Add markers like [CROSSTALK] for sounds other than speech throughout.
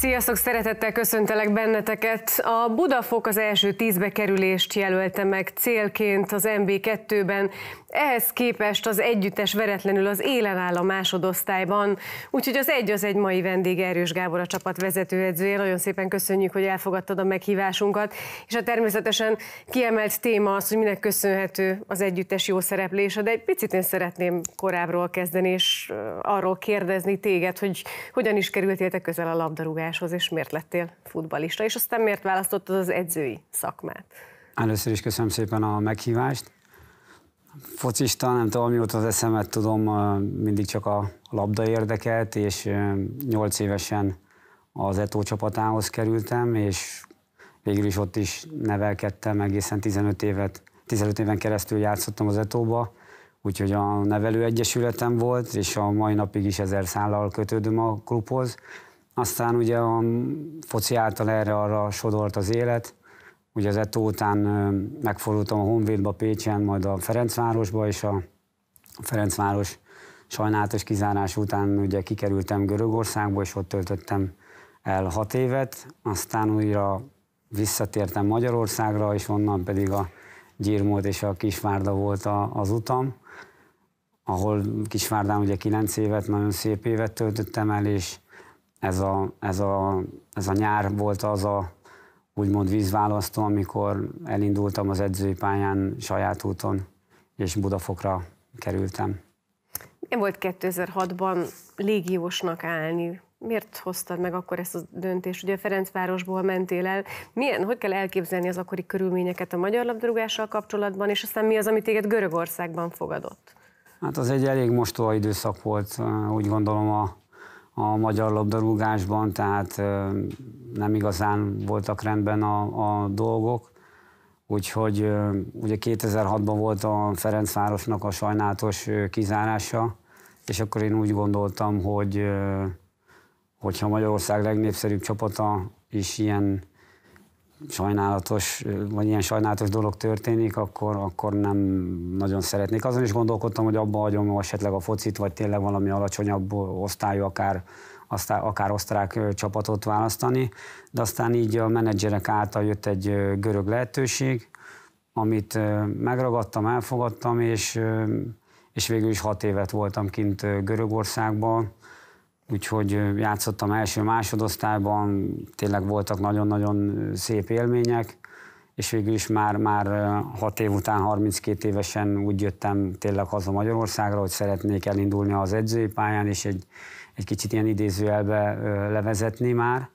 Sziasztok, szeretettel köszöntelek benneteket. A Budafok az első tízbe kerülést jelölte meg célként az MB2-ben. Ehhez képest az együttes veretlenül az élen áll a másodosztályban, úgyhogy az egy az egy mai vendég Erős Gábor a csapat vezetőedzője. Nagyon szépen köszönjük, hogy elfogadtad a meghívásunkat, és a hát természetesen kiemelt téma az, hogy minek köszönhető az együttes jó szereplése, de egy picit én szeretném korábbról kezdeni, és arról kérdezni téged, hogy hogyan is kerültél te közel a labdarúgáshoz, és miért lettél futbalista, és aztán miért választottad az edzői szakmát. Először is köszönöm szépen a meghívást focista, nem tudom, mióta az eszemet tudom, mindig csak a labda érdekelt, és nyolc évesen az Eto csapatához kerültem, és végül is ott is nevelkedtem, egészen 15 évet, 15 éven keresztül játszottam az Etóba, úgyhogy a nevelő egyesületem volt, és a mai napig is ezer szállal kötődöm a klubhoz. Aztán ugye a foci által erre-arra sodort az élet, Ugye az ETO után megfordultam a Honvédba, Pécsen, majd a Ferencvárosba, és a Ferencváros sajnálatos kizárás után ugye kikerültem Görögországba, és ott töltöttem el hat évet, aztán újra visszatértem Magyarországra, és onnan pedig a Gyirmót és a Kisvárda volt a, az utam, ahol Kisvárdán ugye kilenc évet, nagyon szép évet töltöttem el, és ez a, ez a, ez a nyár volt az a úgymond vízválasztó, amikor elindultam az edzői pályán saját úton, és Budafokra kerültem. Én volt 2006-ban légiósnak állni? Miért hoztad meg akkor ezt a döntést? Ugye Ferencvárosból mentél el. Milyen, hogy kell elképzelni az akkori körülményeket a magyar labdarúgással kapcsolatban, és aztán mi az, amit téged Görögországban fogadott? Hát az egy elég mostoha időszak volt, úgy gondolom a a magyar labdarúgásban, tehát nem igazán voltak rendben a, a dolgok. Úgyhogy ugye 2006-ban volt a Ferencvárosnak a sajnálatos kizárása, és akkor én úgy gondoltam, hogy hogyha Magyarország legnépszerűbb csapata is ilyen sajnálatos, vagy ilyen sajnálatos dolog történik, akkor, akkor nem nagyon szeretnék. Azon is gondolkodtam, hogy abba hagyom esetleg a focit, vagy tényleg valami alacsonyabb osztályú, akár, aztán, akár osztrák csapatot választani, de aztán így a menedzserek által jött egy görög lehetőség, amit megragadtam, elfogadtam, és, és végül is hat évet voltam kint Görögországban, úgyhogy játszottam első-másodosztályban, tényleg voltak nagyon-nagyon szép élmények, és végül is már, már 6 év után, 32 évesen úgy jöttem tényleg haza Magyarországra, hogy szeretnék elindulni az edzői pályán, és egy, egy kicsit ilyen idézőjelbe levezetni már.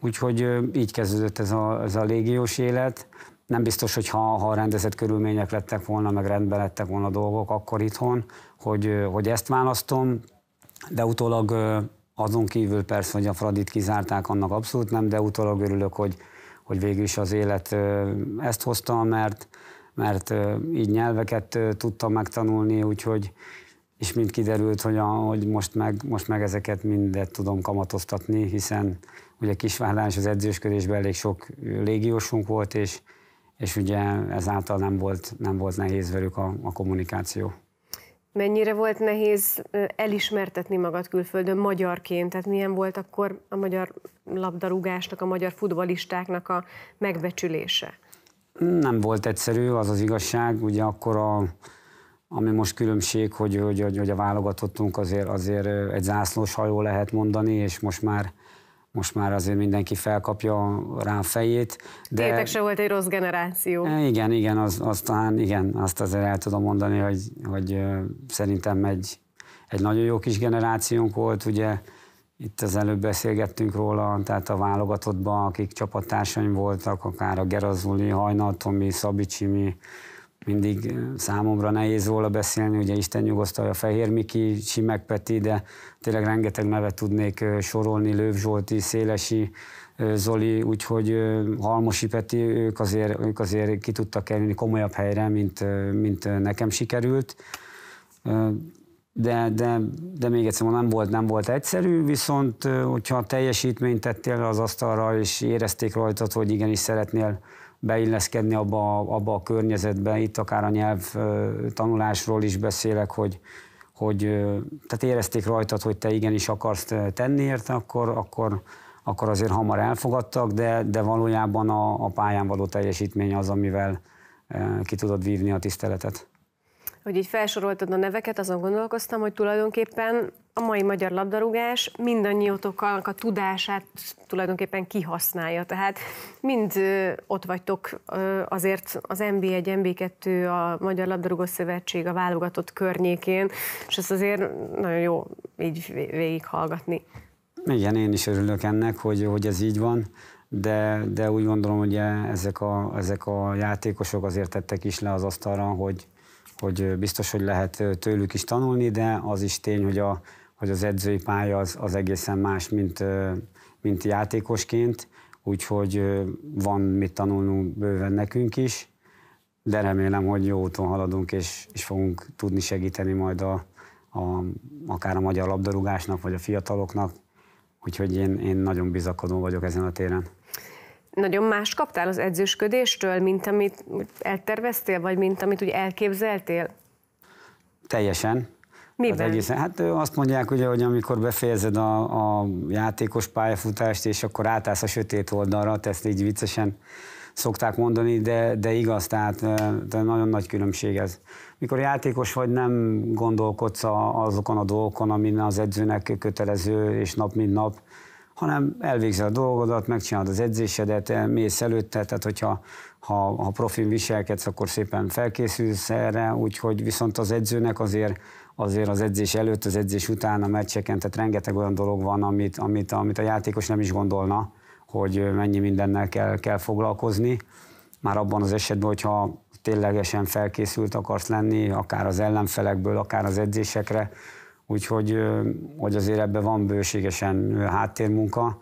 Úgyhogy így kezdődött ez a, ez a légiós élet. Nem biztos, hogy ha, ha rendezett körülmények lettek volna, meg rendben lettek volna dolgok akkor itthon, hogy, hogy ezt választom de utólag azon kívül persze, hogy a Fradit kizárták, annak abszolút nem, de utólag örülök, hogy, hogy végül is az élet ezt hozta, mert, mert így nyelveket tudtam megtanulni, úgyhogy és mind kiderült, hogy, a, hogy most, meg, most meg ezeket mindet tudom kamatoztatni, hiszen ugye kisvállás az edzősködésben elég sok légiósunk volt, és, és ugye ezáltal nem volt, nem volt nehéz velük a, a kommunikáció. Mennyire volt nehéz elismertetni magad külföldön magyarként? Tehát milyen volt akkor a magyar labdarúgásnak, a magyar futbalistáknak a megbecsülése? Nem volt egyszerű, az az igazság. Ugye akkor a, ami most különbség, hogy, hogy, hogy a válogatottunk azért, azért egy zászlós hajó lehet mondani, és most már most már azért mindenki felkapja rá a fejét. De Tétek se volt egy rossz generáció. E, igen, igen, az, az talán, igen, azt azért el tudom mondani, hogy, hogy szerintem egy, egy nagyon jó kis generációnk volt, ugye itt az előbb beszélgettünk róla, tehát a válogatottban, akik csapattársaim voltak, akár a Gerazuli, Hajnal Tomi, Szabicsimi, mindig eh, számomra nehéz róla beszélni, ugye Isten nyugosztalja Fehér Miki, Simek Peti, de tényleg rengeteg nevet tudnék eh, sorolni, Lőv Zsolti, Szélesi, eh, Zoli, úgyhogy Halmosi Peti, ők azért, ők azért ki tudtak kerülni komolyabb helyre, mint, mint nekem sikerült. De, de, de még egyszer mondom, nem volt, nem volt egyszerű, viszont hogyha teljesítményt tettél az asztalra, és érezték rajtad, hogy igenis szeretnél beilleszkedni abba, abba a környezetbe. Itt akár a nyelv tanulásról is beszélek, hogy, hogy tehát érezték rajtad, hogy te igenis akarsz tenni érte, akkor, akkor, akkor azért hamar elfogadtak, de, de valójában a, a pályán való teljesítmény az, amivel ki tudod vívni a tiszteletet hogy így felsoroltad a neveket, azon gondolkoztam, hogy tulajdonképpen a mai magyar labdarúgás mindannyiótoknak a tudását tulajdonképpen kihasználja. Tehát mind ott vagytok azért az mb 1 mb 2 a Magyar Labdarúgó Szövetség, a válogatott környékén, és ezt azért nagyon jó így végighallgatni. Igen, én is örülök ennek, hogy, hogy ez így van de, de úgy gondolom, hogy e, ezek a, ezek a játékosok azért tettek is le az asztalra, hogy, hogy biztos, hogy lehet tőlük is tanulni, de az is tény, hogy, a, hogy az edzői pálya az, az egészen más, mint, mint játékosként, úgyhogy van mit tanulnunk bőven nekünk is, de remélem, hogy jó úton haladunk, és, és fogunk tudni segíteni majd a, a, akár a magyar labdarúgásnak, vagy a fiataloknak, úgyhogy én, én nagyon bizakodó vagyok ezen a téren. Nagyon más kaptál az edzősködéstől, mint amit elterveztél, vagy mint amit úgy elképzeltél? Teljesen. Miben? Hát egészen, hát azt mondják ugye, hogy amikor befejezed a, a játékos pályafutást, és akkor átállsz a sötét oldalra, ezt így viccesen szokták mondani, de, de igaz, tehát de nagyon nagy különbség ez. Mikor játékos vagy, nem gondolkodsz azokon a dolgokon, amin az edzőnek kötelező, és nap mint nap hanem elvégzel a dolgodat, megcsinálod az edzésedet, eh, mész előtte, tehát hogyha ha, ha profin viselkedsz, akkor szépen felkészülsz erre, úgyhogy viszont az edzőnek azért azért az edzés előtt, az edzés után, a meccseken, tehát rengeteg olyan dolog van, amit, amit, amit a játékos nem is gondolna, hogy eh, mennyi mindennel kell, kell foglalkozni. Már abban az esetben, hogyha ténylegesen felkészült akarsz lenni, akár az ellenfelekből, akár az edzésekre, úgyhogy hogy azért ebben van bőségesen háttérmunka,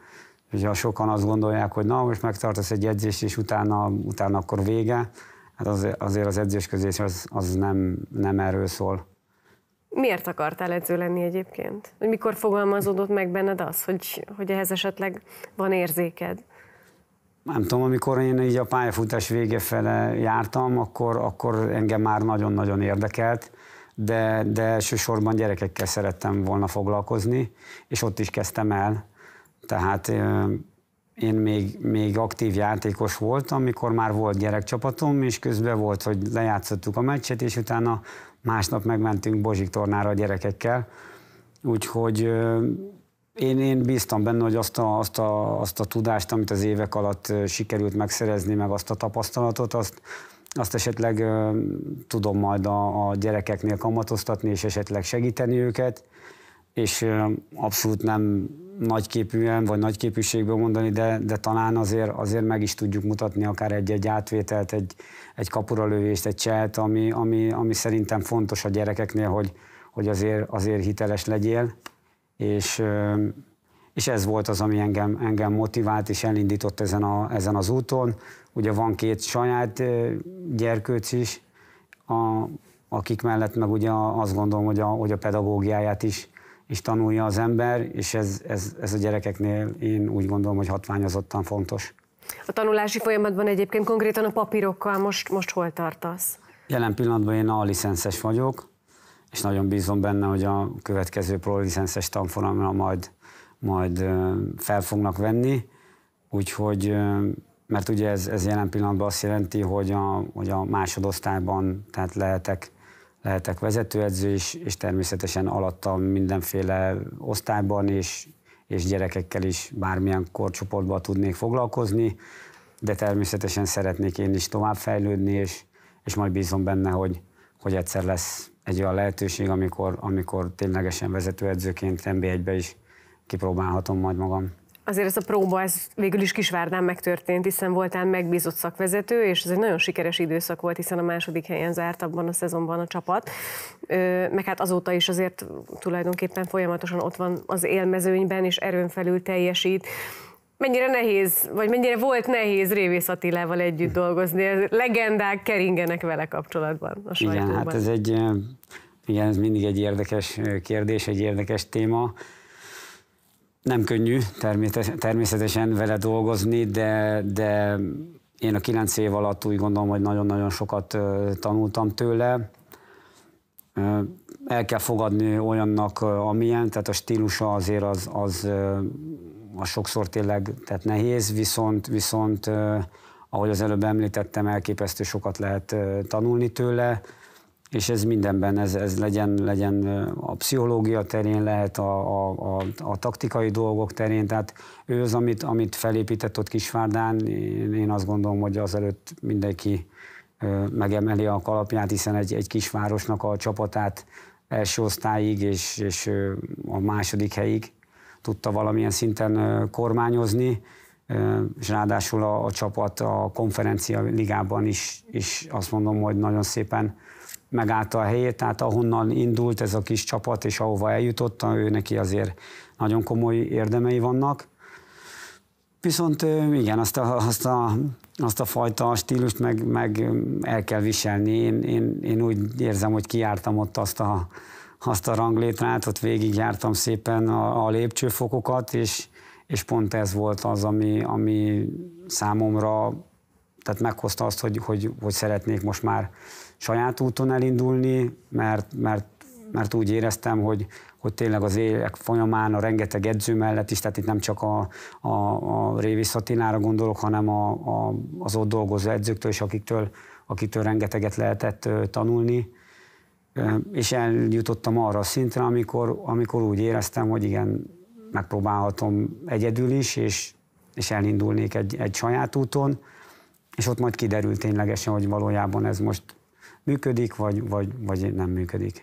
hogy ha sokan azt gondolják, hogy na, most megtartasz egy edzést, és utána, utána akkor vége, hát az, azért az edzésközés az, az nem, nem erről szól. Miért akartál edző lenni egyébként? Hogy mikor fogalmazódott meg benned az, hogy, hogy ehhez esetleg van érzéked? Nem tudom, amikor én így a pályafutás vége fele jártam, akkor, akkor engem már nagyon-nagyon érdekelt, de, de elsősorban gyerekekkel szerettem volna foglalkozni, és ott is kezdtem el. Tehát én még, még aktív játékos voltam, amikor már volt gyerekcsapatom, és közben volt, hogy lejátszottuk a meccset, és utána másnap megmentünk Bozsik tornára a gyerekekkel. Úgyhogy én, én bíztam benne, hogy azt a, azt, a, azt a tudást, amit az évek alatt sikerült megszerezni, meg azt a tapasztalatot, azt, azt esetleg tudom majd a, a gyerekeknél kamatoztatni, és esetleg segíteni őket, és abszolút nem nagyképűen, vagy nagyképűségből mondani, de, de talán azért, azért meg is tudjuk mutatni akár egy-egy átvételt, egy, egy kapuralövést, egy cselt, ami, ami, ami szerintem fontos a gyerekeknél, hogy, hogy azért, azért hiteles legyél, és, és ez volt az, ami engem, engem motivált és elindított ezen, a, ezen az úton, ugye van két saját gyerkőc is, a, akik mellett meg ugye azt gondolom, hogy a, hogy a pedagógiáját is, is tanulja az ember, és ez, ez, ez a gyerekeknél én úgy gondolom, hogy hatványozottan fontos. A tanulási folyamatban egyébként konkrétan a papírokkal most, most hol tartasz? Jelen pillanatban én a licenszes vagyok, és nagyon bízom benne, hogy a következő prolicenszes tanfolyamra majd, majd fel fognak venni, úgyhogy mert ugye ez, ez jelen pillanatban azt jelenti, hogy a, hogy a másodosztályban tehát lehetek, lehetek vezetőedző is, és természetesen alatta mindenféle osztályban és, és gyerekekkel is bármilyen korcsoportban tudnék foglalkozni, de természetesen szeretnék én is továbbfejlődni, és, és majd bízom benne, hogy, hogy egyszer lesz egy olyan lehetőség, amikor, amikor ténylegesen vezetőedzőként NB1-be is kipróbálhatom majd magam. Azért ez a próba, ez végül is Kisvárdán megtörtént, hiszen voltál megbízott szakvezető, és ez egy nagyon sikeres időszak volt, hiszen a második helyen zárt abban a szezonban a csapat. Meg hát azóta is azért tulajdonképpen folyamatosan ott van az élmezőnyben, és erőn felül teljesít. Mennyire nehéz, vagy mennyire volt nehéz Révész Attilával együtt dolgozni? Legendák keringenek vele kapcsolatban a sajtóban. Igen, hát ez egy, igen, ez mindig egy érdekes kérdés, egy érdekes téma. Nem könnyű természetesen vele dolgozni, de, de én a kilenc év alatt úgy gondolom, hogy nagyon-nagyon sokat tanultam tőle. El kell fogadni olyannak, amilyen, tehát a stílusa azért az, az, az sokszor tényleg tehát nehéz, viszont, viszont ahogy az előbb említettem, elképesztő sokat lehet tanulni tőle és ez mindenben, ez, ez legyen, legyen a pszichológia terén, lehet a, a, a, a taktikai dolgok terén, tehát ő az, amit, amit felépített ott Kisvárdán, én, én azt gondolom, hogy azelőtt mindenki megemeli a kalapját, hiszen egy, egy kisvárosnak a csapatát első osztályig és, és a második helyig tudta valamilyen szinten kormányozni, és ráadásul a, a csapat a konferencia ligában is, is azt mondom, hogy nagyon szépen megállta a helyét, tehát ahonnan indult ez a kis csapat, és ahova eljutott, ő neki azért nagyon komoly érdemei vannak. Viszont igen, azt a, azt a, azt a fajta stílust meg, meg el kell viselni. Én, én, én úgy érzem, hogy kiártam ott azt a, azt a ranglétrát, ott végigjártam szépen a, a lépcsőfokokat, és, és pont ez volt az, ami, ami számomra tehát meghozta azt, hogy, hogy, hogy szeretnék most már saját úton elindulni, mert, mert, mert úgy éreztem, hogy, hogy tényleg az élek folyamán a rengeteg edző mellett is, tehát itt nem csak a, a, a Révész Attilára gondolok, hanem a, a, az ott dolgozó edzőktől és akiktől, akiktől rengeteget lehetett tanulni, és eljutottam arra a szintre, amikor, amikor úgy éreztem, hogy igen, megpróbálhatom egyedül is, és, és elindulnék egy, egy saját úton, és ott majd kiderült ténylegesen, hogy valójában ez most működik, vagy, vagy, vagy nem működik.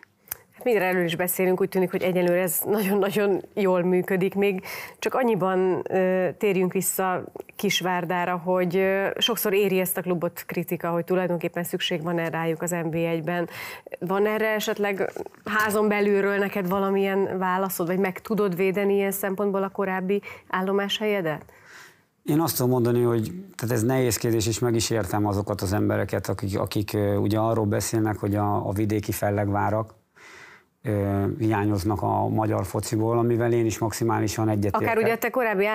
Hát Mindre erről is beszélünk, úgy tűnik, hogy egyelőre ez nagyon-nagyon jól működik. Még csak annyiban ö, térjünk vissza Kisvárdára, hogy ö, sokszor éri ezt a klubot kritika, hogy tulajdonképpen szükség van erre rájuk az NB1-ben. Van erre esetleg házon belülről neked valamilyen válaszod, vagy meg tudod védeni ilyen szempontból a korábbi állomás helyedet? Én azt tudom mondani, hogy tehát ez nehéz kérdés, és meg is értem azokat az embereket, akik, akik ugye arról beszélnek, hogy a, a vidéki fellegvárak ö, hiányoznak a magyar fociból, amivel én is maximálisan egyetértek. Akár ugye a te korábbi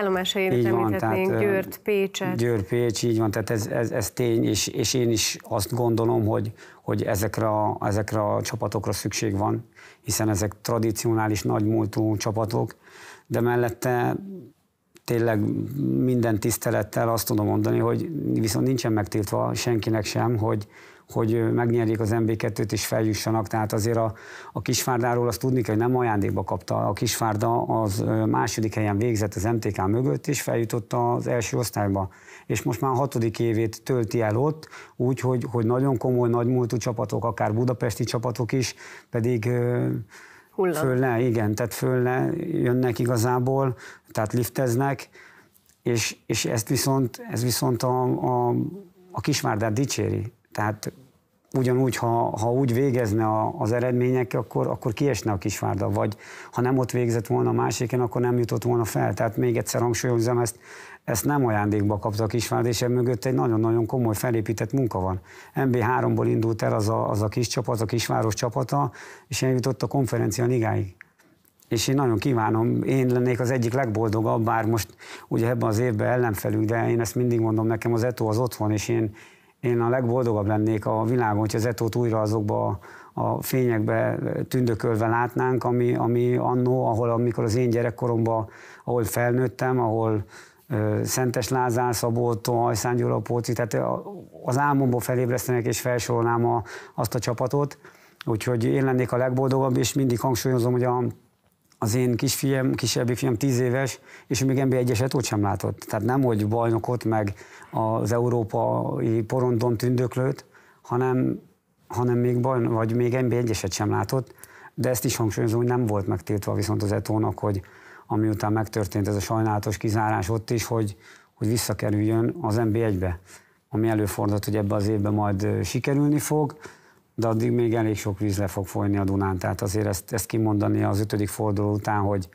van, tehát, Győrt, Pécset. Győr, Pécs, így van, tehát ez, ez, ez tény, és, és én is azt gondolom, hogy, hogy ezekre, a, ezekre a csapatokra szükség van, hiszen ezek tradicionális, nagymúltú csapatok, de mellette tényleg minden tisztelettel azt tudom mondani, hogy viszont nincsen megtiltva senkinek sem, hogy, hogy megnyerjék az MB2-t és feljussanak. Tehát azért a, a Kisvárdáról azt tudni kell, hogy nem ajándékba kapta. A Kisvárda az második helyen végzett az MTK mögött, és feljutott az első osztályba. És most már a hatodik évét tölti el ott, úgyhogy hogy, hogy nagyon komoly, nagymúltú csapatok, akár budapesti csapatok is, pedig hullad. le, igen, tehát le jönnek igazából, tehát lifteznek, és, és ezt viszont, ez viszont a, a, a kismárdát dicséri. Tehát ugyanúgy, ha, ha úgy végezne a, az eredmények, akkor, akkor kiesne a Kisvárda, vagy ha nem ott végzett volna a másiken, akkor nem jutott volna fel. Tehát még egyszer hangsúlyozom ezt, ezt nem ajándékba kapta a kisvád, és mögött egy nagyon-nagyon komoly felépített munka van. MB3-ból indult el az a, az a kis csapat, az a kisváros csapata, és eljutott a konferencia ligáig és én nagyon kívánom, én lennék az egyik legboldogabb, bár most ugye ebben az évben ellenfelünk, de én ezt mindig mondom, nekem az Eto az otthon, és én, én a legboldogabb lennék a világon, hogyha az Etót újra azokba a, a fényekbe tündökölve látnánk, ami, ami annó, ahol amikor az én gyerekkoromban, ahol felnőttem, ahol Szentes Lázár Szaboltól, Ajszán Gyula Póci, tehát az álmomból felébresztenek és felsorolnám a, azt a csapatot, úgyhogy én lennék a legboldogabb, és mindig hangsúlyozom, hogy a, az én kisfiam, kisebbik fiam 10 éves, és még NBA 1 ott sem látott. Tehát nem, hogy bajnokot, meg az európai porondon tündöklőt, hanem, hanem még bajn, vagy még NBA 1 sem látott, de ezt is hangsúlyozom, hogy nem volt megtiltva viszont az etónak, hogy ami után megtörtént ez a sajnálatos kizárás ott is, hogy, hogy visszakerüljön az NB1-be, ami előfordult, hogy ebbe az évben majd sikerülni fog, de addig még elég sok víz le fog folyni a Dunán, tehát azért ezt, ezt kimondani az ötödik forduló után, hogy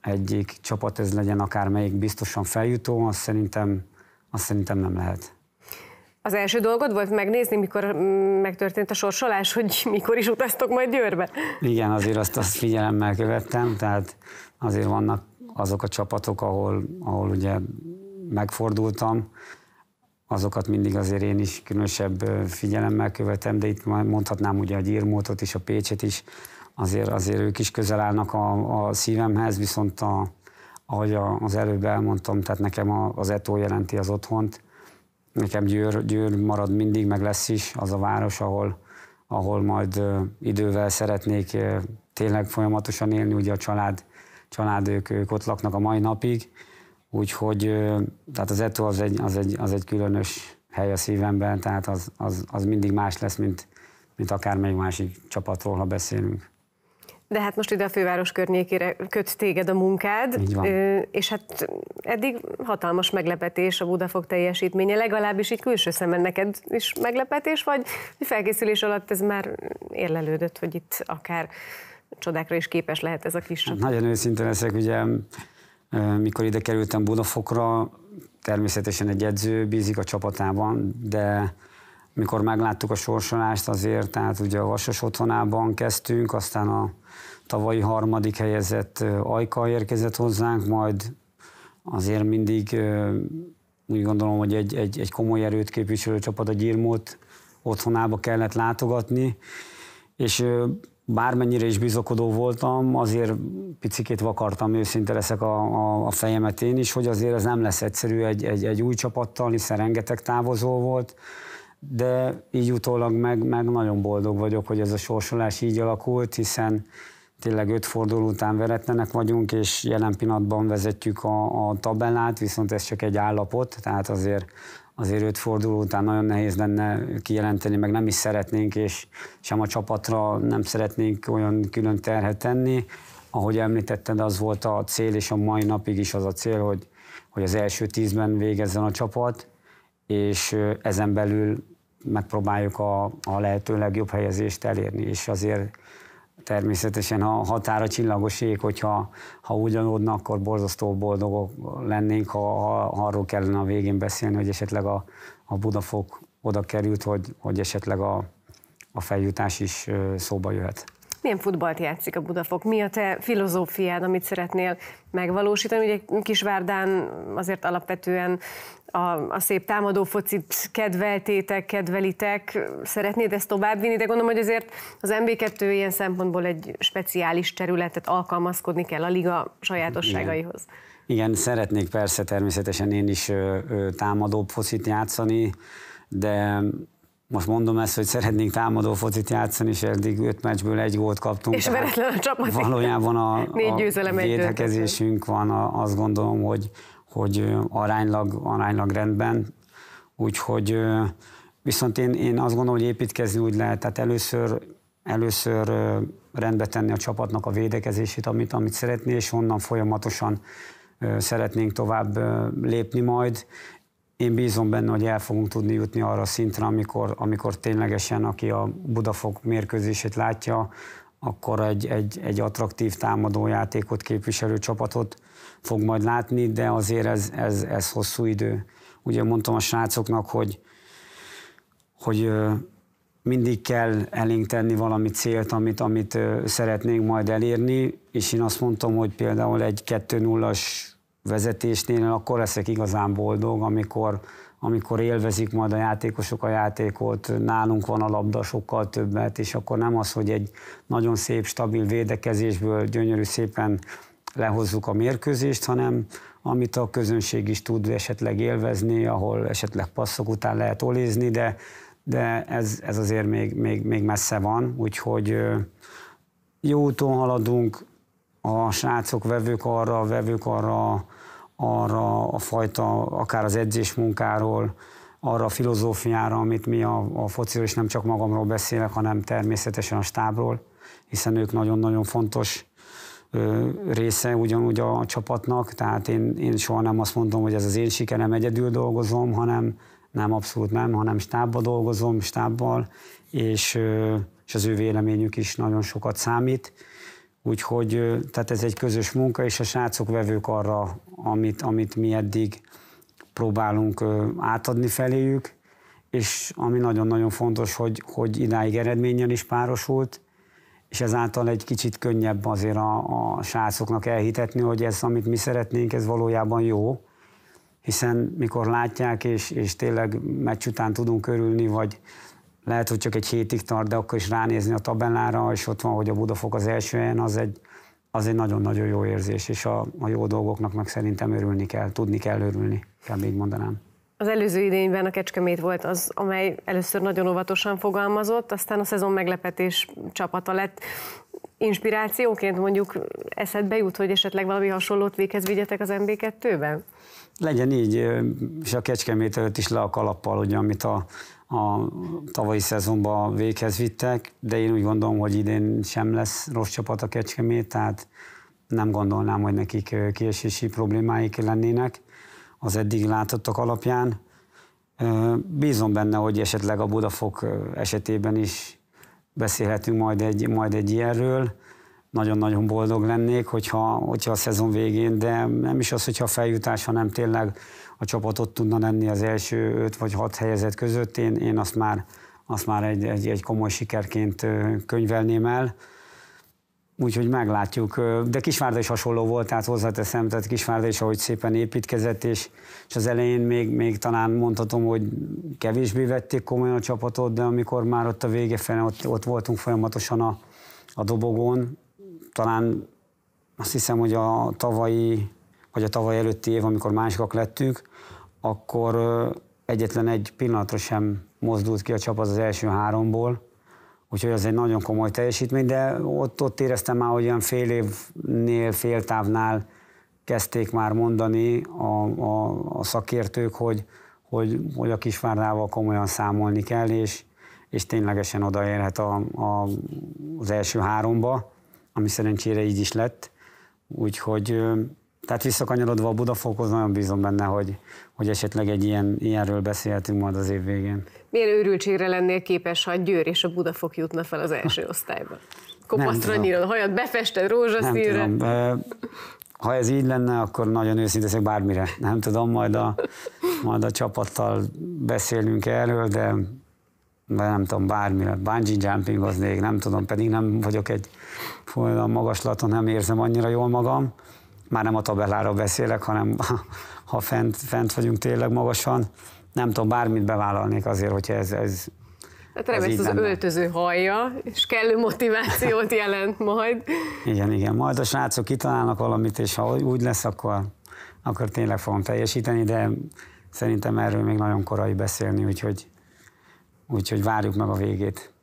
egyik csapat ez legyen akár biztosan feljutó, azt szerintem, azt szerintem nem lehet. Az első dolgod volt megnézni, mikor mm, megtörtént a sorsolás, hogy mikor is utaztok majd Győrbe? Igen, azért azt, azt figyelemmel követtem, tehát azért vannak azok a csapatok, ahol, ahol ugye megfordultam, azokat mindig azért én is különösebb figyelemmel követem, de itt mondhatnám ugye a Gyirmótot is, a Pécset is, azért, azért ők is közel állnak a, a szívemhez, viszont a, ahogy az előbb elmondtam, tehát nekem az ETO jelenti az otthont, Nekem Győr, Győr marad mindig, meg lesz is az a város, ahol, ahol majd idővel szeretnék tényleg folyamatosan élni, ugye a család, család ők, ők ott laknak a mai napig, úgyhogy tehát az Eto az egy, az egy, az egy különös hely a szívemben, tehát az, az, az mindig más lesz, mint, mint akármelyik másik csapatról, ha beszélünk. De hát most ide a főváros környékére köt téged a munkád, és hát eddig hatalmas meglepetés a Budafok teljesítménye, legalábbis így külső szemben neked is meglepetés, vagy felkészülés alatt ez már érlelődött, hogy itt akár csodákra is képes lehet ez a kis hát csata. Nagyon őszintén leszek, ugye mikor ide kerültem Budafokra, természetesen egy edző bízik a csapatában, de mikor megláttuk a sorsolást azért, tehát ugye a Vasas otthonában kezdtünk, aztán a tavalyi harmadik helyezett Ajka érkezett hozzánk, majd azért mindig úgy gondolom, hogy egy, egy, egy komoly erőt képviselő csapat a Gyirmót otthonába kellett látogatni, és bármennyire is bizakodó voltam, azért picikét vakartam, őszinte leszek a, a, a fejemet én is, hogy azért ez nem lesz egyszerű egy, egy, egy új csapattal, hiszen rengeteg távozó volt, de így utólag meg, meg nagyon boldog vagyok, hogy ez a sorsolás így alakult, hiszen tényleg öt forduló után veretlenek vagyunk, és jelen pillanatban vezetjük a, a tabellát, viszont ez csak egy állapot, tehát azért azért öt forduló után nagyon nehéz lenne kijelenteni, meg nem is szeretnénk, és sem a csapatra nem szeretnénk olyan külön terhet tenni. Ahogy említetted, az volt a cél, és a mai napig is az a cél, hogy, hogy az első tízben végezzen a csapat, és ezen belül megpróbáljuk a, a lehető legjobb helyezést elérni, és azért természetesen, ha határa csillagos ég, hogyha ha ugyanódna, akkor borzasztó boldogok lennénk, ha, ha, ha arról kellene a végén beszélni, hogy esetleg a, a Budafok oda került, hogy, hogy esetleg a, a feljutás is szóba jöhet. Milyen futballt játszik a Budafok? Mi a te filozófiád, amit szeretnél megvalósítani? Ugye Kisvárdán azért alapvetően a, a szép támadó focit kedveltétek, kedvelitek, szeretnéd ezt továbbvinni, de gondolom, hogy azért az MB2 ilyen szempontból egy speciális területet alkalmazkodni kell a liga sajátosságaihoz. Igen. Igen, szeretnék persze természetesen én is ö, ö, focit játszani, de most mondom ezt, hogy szeretnénk támadó focit játszani, és eddig öt meccsből egy gólt kaptunk. És veretlen a csapat. Valójában a, négy győzelem a védekezésünk van, azt gondolom, hogy, hogy aránylag, aránylag rendben. Úgyhogy viszont én, én azt gondolom, hogy építkezni úgy lehet. Tehát először, először rendbe tenni a csapatnak a védekezését, amit, amit szeretné, és onnan folyamatosan szeretnénk tovább lépni majd, én bízom benne, hogy el fogunk tudni jutni arra a szintre, amikor, amikor ténylegesen, aki a Budafok mérkőzését látja, akkor egy, egy, egy attraktív támadó játékot képviselő csapatot fog majd látni, de azért ez, ez, ez hosszú idő. Ugye mondtam a srácoknak, hogy, hogy mindig kell elénk tenni valami célt, amit, amit szeretnénk majd elérni, és én azt mondtam, hogy például egy 2-0-as vezetésnél akkor leszek igazán boldog, amikor, amikor élvezik majd a játékosok a játékot, nálunk van a labda sokkal többet, és akkor nem az, hogy egy nagyon szép, stabil védekezésből gyönyörű szépen lehozzuk a mérkőzést, hanem amit a közönség is tud esetleg élvezni, ahol esetleg passzok után lehet olézni, de, de ez, ez azért még, még, még messze van, úgyhogy jó úton haladunk, a srácok vevők arra, vevők arra arra a fajta, akár az edzés munkáról, arra a filozófiára, amit mi a, a fociról, és nem csak magamról beszélek, hanem természetesen a stábról, hiszen ők nagyon-nagyon fontos ö, része ugyanúgy a, a csapatnak, tehát én, én soha nem azt mondom, hogy ez az én sikerem, egyedül dolgozom, hanem nem, abszolút nem, hanem stábba dolgozom, stábbal, és, ö, és az ő véleményük is nagyon sokat számít Úgyhogy tehát ez egy közös munka, és a srácok vevők arra, amit, amit mi eddig próbálunk átadni feléjük, és ami nagyon-nagyon fontos, hogy, hogy idáig eredményen is párosult, és ezáltal egy kicsit könnyebb azért a, a srácoknak elhitetni, hogy ez, amit mi szeretnénk, ez valójában jó, hiszen mikor látják, és, és tényleg meccs után tudunk örülni, vagy lehet, hogy csak egy hétig tart, de akkor is ránézni a tabellára, és ott van, hogy a Budafok az első helyen, az egy, az egy nagyon-nagyon jó érzés, és a, a jó dolgoknak meg szerintem örülni kell, tudni kell örülni, kell még mondanám. Az előző idényben a Kecskemét volt az, amely először nagyon óvatosan fogalmazott, aztán a szezon meglepetés csapata lett inspirációként mondjuk eszedbe jut, hogy esetleg valami hasonlót véghez vigyetek az MB2-ben? Legyen így, és a Kecskemét előtt is le a kalappal, ugye, amit a, a tavalyi szezonban véghez vittek, de én úgy gondolom, hogy idén sem lesz rossz csapat a Kecskemét, tehát nem gondolnám, hogy nekik kiesési problémáik lennének az eddig látottak alapján. Bízom benne, hogy esetleg a Budafok esetében is beszélhetünk majd egy, majd egy ilyenről. Nagyon-nagyon boldog lennék, hogyha, hogyha a szezon végén, de nem is az, hogyha a feljutás, hanem tényleg a csapatot tudna lenni az első öt vagy hat helyezett között. Én, én azt már, azt már egy, egy, egy komoly sikerként könyvelném el. Úgyhogy meglátjuk. De Kisvárda is hasonló volt, tehát hozzáteszem, tehát Kisvárda is ahogy szépen építkezett, és, és az elején még, még talán mondhatom, hogy kevésbé vették komolyan a csapatot, de amikor már ott a vége fel, ott, ott voltunk folyamatosan a, a dobogón, talán azt hiszem, hogy a tavalyi, vagy a tavaly előtti év, amikor másikak lettünk, akkor egyetlen egy pillanatra sem mozdult ki a csapat az első háromból, Úgyhogy az egy nagyon komoly teljesítmény, de ott, ott éreztem már, hogy olyan fél évnél, fél távnál kezdték már mondani a, a, a szakértők, hogy, hogy, hogy a Kisvárdával komolyan számolni kell, és, és ténylegesen odaérhet a, a, az első háromba, ami szerencsére így is lett. Úgyhogy tehát visszakanyarodva a Budafokhoz, nagyon bízom benne, hogy, hogy esetleg egy ilyen, ilyenről beszélhetünk majd az év végén. Milyen őrültségre lennél képes, ha Győr és a Budafok jutna fel az első [LAUGHS] osztályba? Kopasztra nyírod a hajat, befested rózsaszínre? Nem tudom. Ha ez így lenne, akkor nagyon őszinte szek bármire. Nem tudom, majd a, majd a csapattal beszélünk erről, de de nem tudom, bármire, bungee jumping jumpingoznék, nem tudom, pedig nem vagyok egy olyan magaslaton, nem érzem annyira jól magam, már nem a tabellára beszélek, hanem [LAUGHS] ha fent, fent vagyunk tényleg magasan, nem tudom, bármit bevállalnék azért, hogyha ez, ez Hát remélem, az, az öltöző hallja, és kellő motivációt jelent majd. [LAUGHS] igen, igen, majd a srácok kitalálnak valamit, és ha úgy lesz, akkor, akkor tényleg fogom teljesíteni, de szerintem erről még nagyon korai beszélni, úgyhogy, úgyhogy várjuk meg a végét.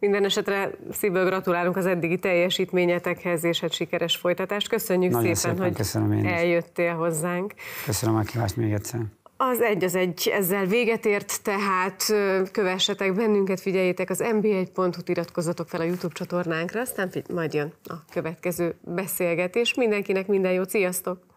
Minden esetre szívből gratulálunk az eddigi teljesítményetekhez, és egy hát sikeres folytatást. Köszönjük Nagyon szépen, szépen, hogy köszönöm eljöttél hozzánk. Köszönöm a kívást még egyszer. Az egy az egy ezzel véget ért, tehát kövessetek bennünket, figyeljétek az mb1.hu-t, iratkozzatok fel a YouTube csatornánkra, aztán majd jön a következő beszélgetés. Mindenkinek minden jót, sziasztok!